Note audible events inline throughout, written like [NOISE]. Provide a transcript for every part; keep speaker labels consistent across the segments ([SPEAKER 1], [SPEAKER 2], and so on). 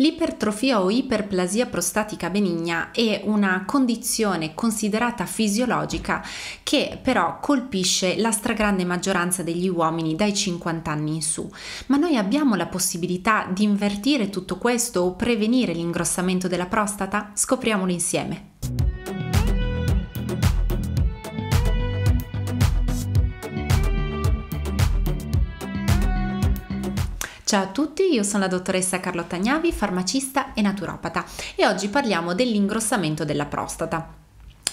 [SPEAKER 1] L'ipertrofia o iperplasia prostatica benigna è una condizione considerata fisiologica che però colpisce la stragrande maggioranza degli uomini dai 50 anni in su. Ma noi abbiamo la possibilità di invertire tutto questo o prevenire l'ingrossamento della prostata? Scopriamolo insieme. Ciao a tutti, io sono la dottoressa Carlotta Gnavi, farmacista e naturopata e oggi parliamo dell'ingrossamento della prostata.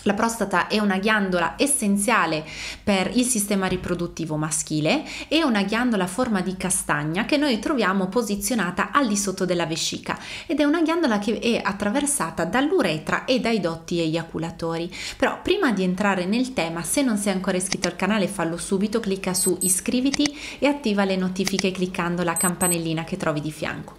[SPEAKER 1] La prostata è una ghiandola essenziale per il sistema riproduttivo maschile, è una ghiandola a forma di castagna che noi troviamo posizionata al di sotto della vescica ed è una ghiandola che è attraversata dall'uretra e dai dotti eiaculatori. Però prima di entrare nel tema, se non sei ancora iscritto al canale fallo subito, clicca su iscriviti e attiva le notifiche cliccando la campanellina che trovi di fianco.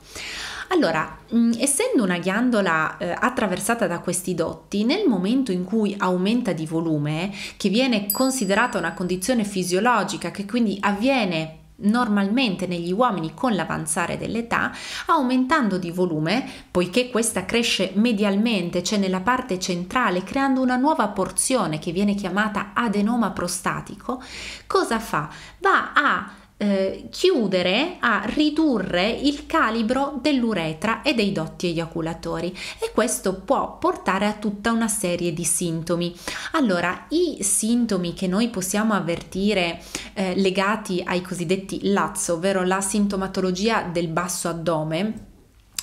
[SPEAKER 1] Allora, mh, mm, essendo una ghiandola eh, attraversata da questi dotti, nel momento in cui aumenta di volume, che viene considerata una condizione fisiologica, che quindi avviene normalmente negli uomini con l'avanzare dell'età, aumentando di volume, poiché questa cresce medialmente, cioè nella parte centrale, creando una nuova porzione che viene chiamata adenoma prostatico, cosa fa? Va a eh, chiudere a ridurre il calibro dell'uretra e dei dotti eiaculatori e questo può portare a tutta una serie di sintomi. Allora, i sintomi che noi possiamo avvertire eh, legati ai cosiddetti LATS, ovvero la sintomatologia del basso addome,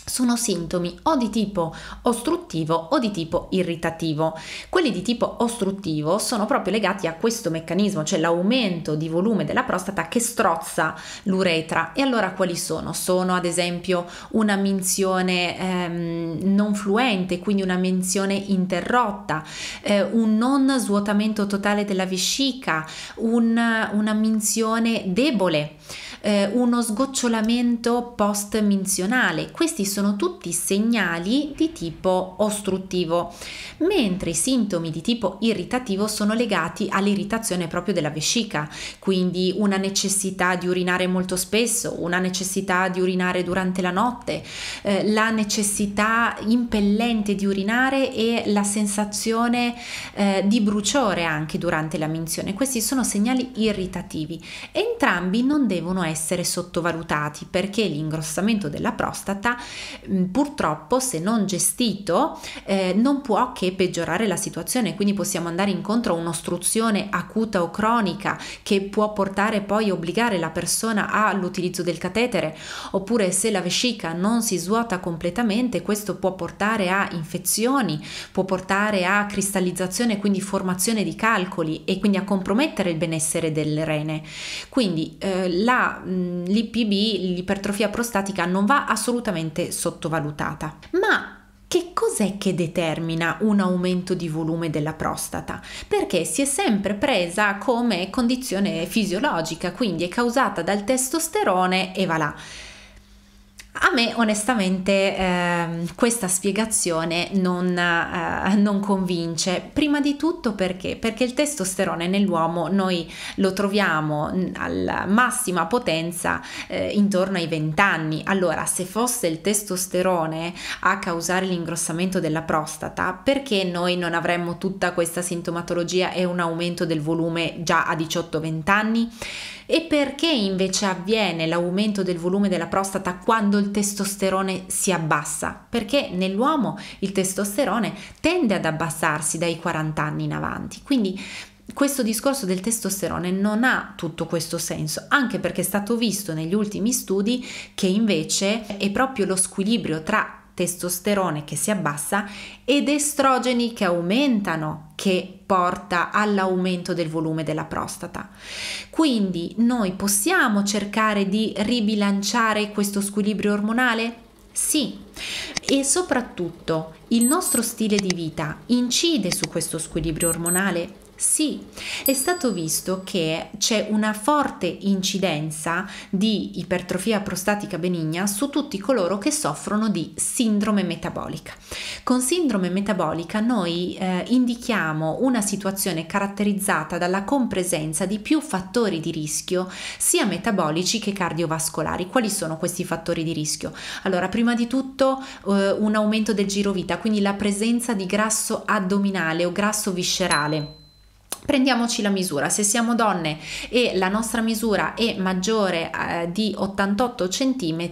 [SPEAKER 1] sono sintomi o di tipo ostruttivo o di tipo irritativo. Quelli di tipo ostruttivo sono proprio legati a questo meccanismo, cioè l'aumento di volume della prostata che strozza l'uretra. E allora quali sono? Sono ad esempio una minzione ehm, non fluente, quindi una minzione interrotta, eh, un non svuotamento totale della vescica, un, una minzione debole eh, uno sgocciolamento post postminzionale. Questi sono tutti segnali di tipo ostruttivo, mentre i sintomi di tipo irritativo sono legati all'irritazione proprio della vescica, quindi una necessità di urinare molto spesso, una necessità di urinare durante la notte, eh, la necessità impellente di urinare e la sensazione eh, di bruciore anche durante la minzione. Questi sono segnali irritativi. Entrambi non devono essere essere sottovalutati perché l'ingrossamento della prostata purtroppo se non gestito eh, non può che peggiorare la situazione, quindi possiamo andare incontro a un'ostruzione acuta o cronica che può portare poi obbligare la persona all'utilizzo del catetere, oppure se la vescica non si svuota completamente, questo può portare a infezioni, può portare a cristallizzazione, quindi formazione di calcoli e quindi a compromettere il benessere del rene. Quindi eh, la l'IPB, l'ipertrofia prostatica, non va assolutamente sottovalutata. Ma che cos'è che determina un aumento di volume della prostata? Perché si è sempre presa come condizione fisiologica, quindi è causata dal testosterone e va là. A me onestamente eh, questa spiegazione non, eh, non, convince, prima di tutto perché? Perché il testosterone nell'uomo noi lo troviamo mm, alla massima potenza eh, intorno ai 20 anni, allora se fosse il testosterone a causare l'ingrossamento della prostata, perché noi non avremmo tutta questa sintomatologia e un aumento del volume già a 18-20 anni? E perché invece avviene l'aumento del volume della prostata quando il testosterone si abbassa? Perché nell'uomo il testosterone tende ad abbassarsi dai 40 anni in avanti. Quindi questo discorso del testosterone non ha tutto questo senso, anche perché è stato visto negli ultimi studi che invece è proprio lo squilibrio tra testosterone che si abbassa ed estrogeni che aumentano, che porta all'aumento del volume della prostata. Quindi noi possiamo cercare di ribilanciare questo squilibrio ormonale? Sì, e soprattutto il nostro stile di vita incide su questo squilibrio ormonale? Sì, è stato visto che c'è una forte incidenza di ipertrofia prostatica benigna su tutti coloro che soffrono di sindrome metabolica. Con sindrome metabolica noi eh, indichiamo una situazione caratterizzata dalla compresenza di più fattori di rischio, sia metabolici che cardiovascolari. Quali sono questi fattori di rischio? Allora, prima di tutto eh, un aumento del giro vita, quindi la presenza di grasso addominale o grasso viscerale Prendiamoci la misura, se siamo donne e la nostra misura è maggiore eh, di 88 cm,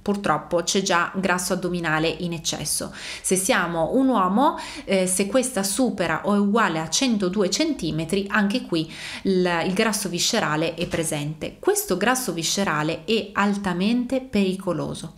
[SPEAKER 1] purtroppo c'è già grasso addominale in eccesso. Se siamo un uomo, eh, se questa supera o è uguale a 102 cm, anche qui il, il grasso viscerale è presente. Questo grasso viscerale è altamente pericoloso.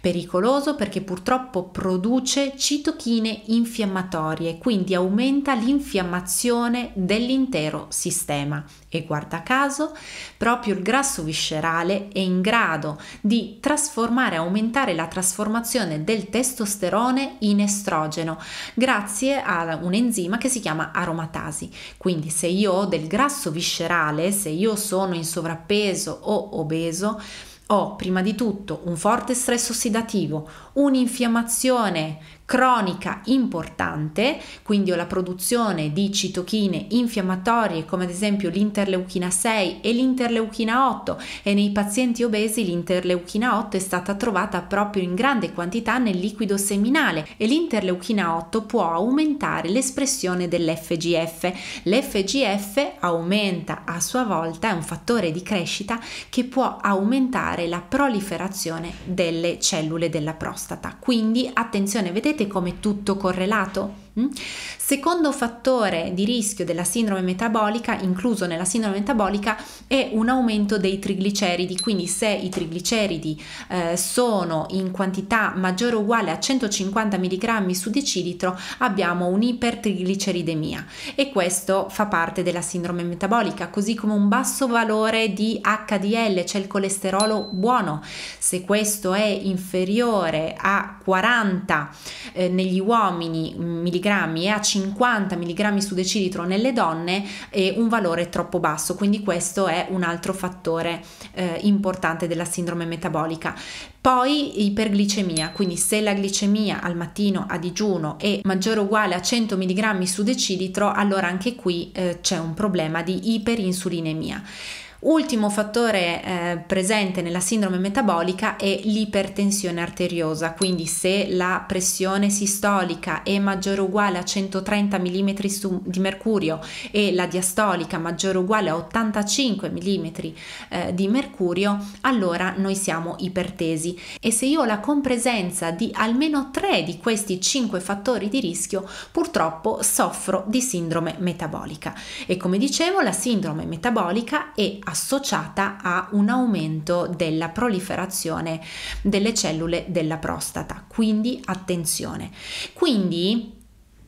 [SPEAKER 1] Pericoloso perché purtroppo produce citochine infiammatorie, quindi aumenta l'infiammazione del dell'intero sistema e guarda caso proprio il grasso viscerale è in grado di trasformare, aumentare la trasformazione del testosterone in estrogeno grazie a un enzima che si chiama aromatasi. Quindi se io ho del grasso viscerale, se io sono in sovrappeso o obeso, ho prima di tutto un forte stress ossidativo, un'infiammazione cronica importante, quindi ho la produzione di citochine infiammatorie come ad esempio l'interleuchina 6 e l'interleuchina 8 e nei pazienti obesi l'interleuchina 8 è stata trovata proprio in grande quantità nel liquido seminale e l'interleuchina 8 può aumentare l'espressione dell'FGF. L'FGF aumenta a sua volta, è un fattore di crescita che può aumentare la proliferazione delle cellule della prostata. Quindi attenzione, vedete Vedete come tutto correlato? Mm? Secondo fattore di rischio della sindrome metabolica, incluso nella sindrome metabolica, è un aumento dei trigliceridi, quindi se i trigliceridi eh, sono in quantità maggiore o uguale a 150 mg su decilitro, abbiamo un'ipertrigliceridemia e questo fa parte della sindrome metabolica, così come un basso valore di HDL, cioè il colesterolo buono. Se questo è inferiore a 40 eh, negli uomini mg mm, mg e a 50 mg su decilitro nelle donne è eh, un valore troppo basso, quindi questo è un altro fattore eh, importante della sindrome metabolica. Poi iperglicemia, quindi se la glicemia al mattino a digiuno è maggiore o uguale a 100 mg su decilitro, allora anche qui eh, c'è un problema di iperinsulinemia. Ultimo fattore eh, presente nella sindrome metabolica è l'ipertensione arteriosa, quindi se la pressione sistolica è maggiore o uguale a 130 mm su, di mercurio e la diastolica maggiore o uguale a 85 mm eh, di mercurio, allora noi siamo ipertesi e se io ho la compresenza di almeno 3 di questi 5 fattori di rischio, purtroppo soffro di sindrome metabolica. E come dicevo, la sindrome metabolica è associata a un aumento della proliferazione delle cellule della prostata. Quindi attenzione. Quindi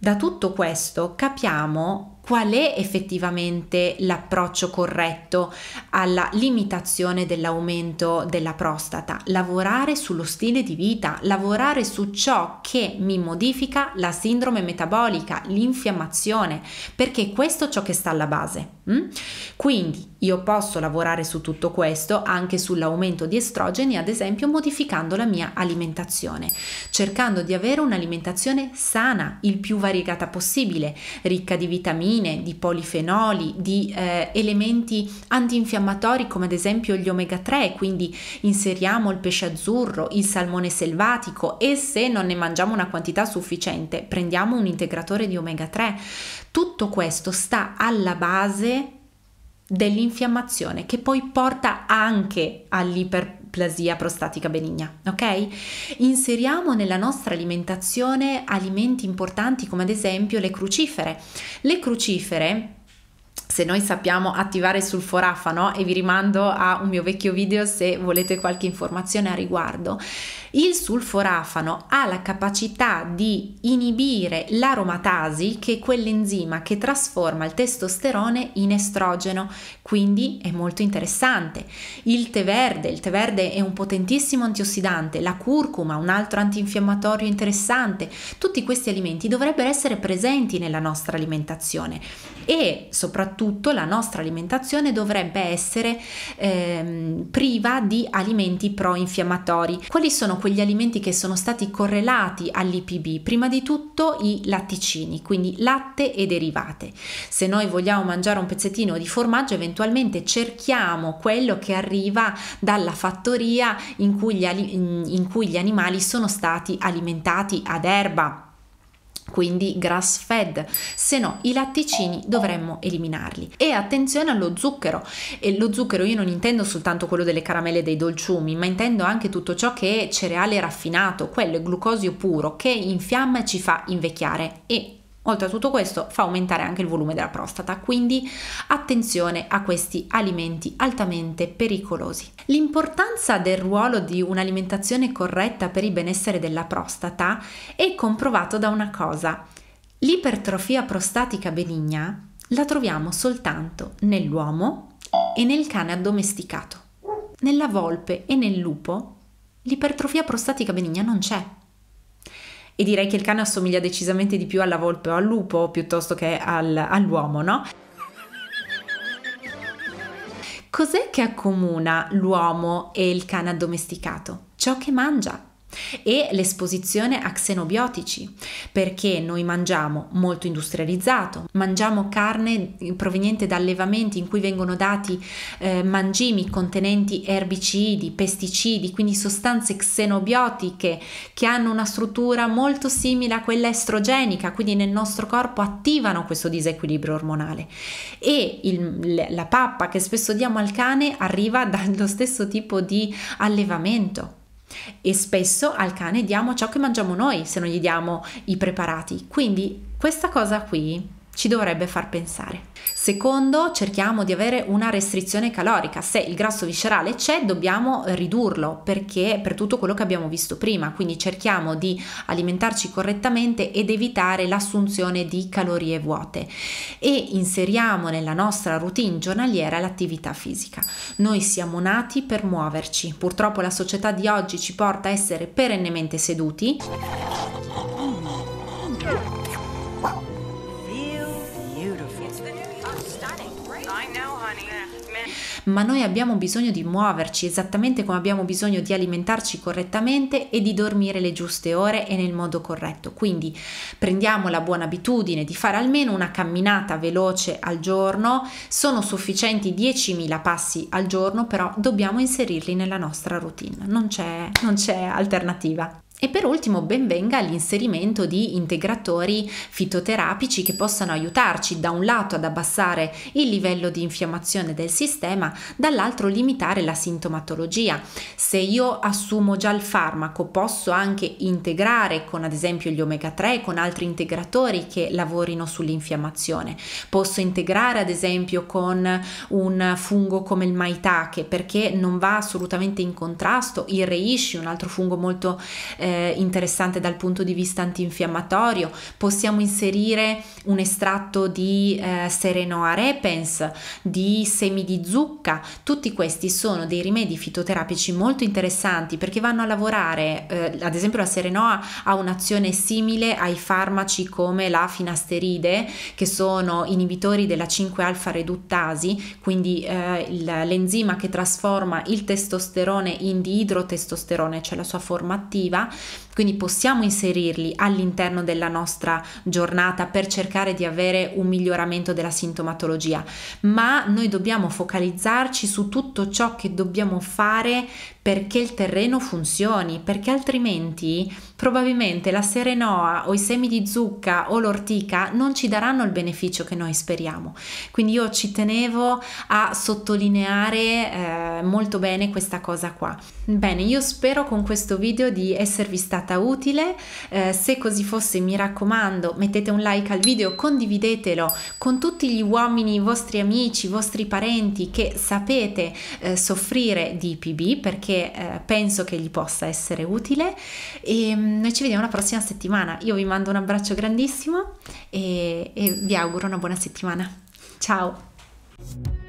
[SPEAKER 1] da tutto questo capiamo qual è effettivamente l'approccio corretto alla limitazione dell'aumento della prostata, lavorare sullo stile di vita, lavorare su ciò che mi modifica la sindrome metabolica, l'infiammazione, perché questo è ciò che sta alla base. Mm? Quindi io posso lavorare su tutto questo anche sull'aumento di estrogeni, ad esempio modificando la mia alimentazione, cercando di avere un'alimentazione sana, il più variegata possibile, ricca di vitamine, di polifenoli, di eh, elementi antinfiammatori come ad esempio gli omega 3, quindi inseriamo il pesce azzurro, il salmone selvatico e se non ne mangiamo una quantità sufficiente prendiamo un integratore di omega 3 tutto questo sta alla base dell'infiammazione che poi porta anche all'iperplasia prostatica benigna, ok? Inseriamo nella nostra alimentazione alimenti importanti come ad esempio le crucifere. Le crucifere se noi sappiamo attivare sulforafa, no? E vi rimando a un mio vecchio video se volete qualche informazione a riguardo. Il sulforafano ha la capacità di inibire l'aromatasi, che è quell'enzima che trasforma il testosterone in estrogeno, quindi è molto interessante. Il tè verde, il tè verde è un potentissimo antiossidante, la curcuma, un altro antinfiammatorio interessante. Tutti questi alimenti dovrebbero essere presenti nella nostra alimentazione e soprattutto tutto la nostra alimentazione dovrebbe essere ehm, priva di alimenti pro-infiammatori. Quali sono quegli alimenti che sono stati correlati all'IPB? Prima di tutto i latticini, quindi latte e derivate. Se noi vogliamo mangiare un pezzettino di formaggio, eventualmente cerchiamo quello che arriva dalla fattoria in cui gli, in cui gli animali sono stati alimentati ad erba quindi grass fed, se no i latticini dovremmo eliminarli. E attenzione allo zucchero, e lo zucchero io non intendo soltanto quello delle caramelle e dei dolciumi, ma intendo anche tutto ciò che è cereale raffinato, quello è glucosio puro che infiamma e ci fa invecchiare e Oltre a tutto questo fa aumentare anche il volume della prostata, quindi attenzione a questi alimenti altamente pericolosi. L'importanza del ruolo di un'alimentazione corretta per il benessere della prostata è comprovato da una cosa. L'ipertrofia prostatica benigna la troviamo soltanto nell'uomo e nel cane addomesticato. Nella volpe e nel lupo l'ipertrofia prostatica benigna non c'è e direi che il cane assomiglia decisamente di più alla volpe o al lupo piuttosto che al, all'uomo, no? Cos'è che accomuna l'uomo e il cane addomesticato? Ciò che mangia e l'esposizione a xenobiotici, perché noi mangiamo molto industrializzato, mangiamo carne proveniente da allevamenti in cui vengono dati eh, mangimi contenenti erbicidi, pesticidi, quindi sostanze xenobiotiche che hanno una struttura molto simile a quella estrogenica, quindi nel nostro corpo attivano questo disequilibrio ormonale e il, la pappa che spesso diamo al cane arriva [LAUGHS] dallo stesso tipo di allevamento e spesso al cane diamo ciò che mangiamo noi se non gli diamo i preparati. Quindi questa cosa qui ci dovrebbe far pensare. Secondo, cerchiamo di avere una restrizione calorica. Se il grasso viscerale c'è, dobbiamo ridurlo perché per tutto quello che abbiamo visto prima, quindi cerchiamo di alimentarci correttamente ed evitare l'assunzione di calorie vuote e inseriamo nella nostra routine giornaliera l'attività fisica. Noi siamo nati per muoverci. Purtroppo la società di oggi ci porta a essere perennemente seduti ma noi abbiamo bisogno di muoverci esattamente come abbiamo bisogno di alimentarci correttamente e di dormire le giuste ore e nel modo corretto. Quindi prendiamo la buona abitudine di fare almeno una camminata veloce al giorno, sono sufficienti 10.000 passi al giorno, però dobbiamo inserirli nella nostra routine, non c'è, non c'è alternativa. E per ultimo benvenga l'inserimento di integratori fitoterapici che possano aiutarci da un lato ad abbassare il livello di infiammazione del sistema, dall'altro limitare la sintomatologia. Se io assumo già il farmaco posso anche integrare con ad esempio gli omega 3, con altri integratori che lavorino sull'infiammazione. Posso integrare ad esempio con un fungo come il maitake perché non va assolutamente in contrasto, il reishi, un altro fungo molto eh, eh, interessante dal punto di vista antinfiammatorio, possiamo inserire un estratto di eh, sereno arepens, di semi di zucca, tutti questi sono dei rimedi fitoterapici molto interessanti perché vanno a lavorare, eh, ad esempio la serenoa ha un'azione simile ai farmaci come la finasteride che sono inibitori della 5-alfa reduttasi, quindi eh, l'enzima che trasforma il testosterone in diidrotestosterone, cioè la sua forma attiva quindi possiamo inserirli all'interno della nostra giornata per cercare di avere un miglioramento della sintomatologia, ma noi dobbiamo focalizzarci su tutto ciò che dobbiamo fare perché il terreno funzioni, perché altrimenti probabilmente la serenoa o i semi di zucca o l'ortica non ci daranno il beneficio che noi speriamo. Quindi io ci tenevo a sottolineare eh, molto bene questa cosa qua. Bene, io spero con questo video di esservi stata utile. Eh, se così fosse, mi raccomando, mettete un like al video, condividetelo con tutti gli uomini, i vostri amici, i vostri parenti che sapete eh, soffrire di PB perché eh, penso che gli possa essere utile e ehm, noi ci vediamo la prossima settimana. Io vi mando un abbraccio grandissimo e, e vi auguro una buona settimana. Ciao!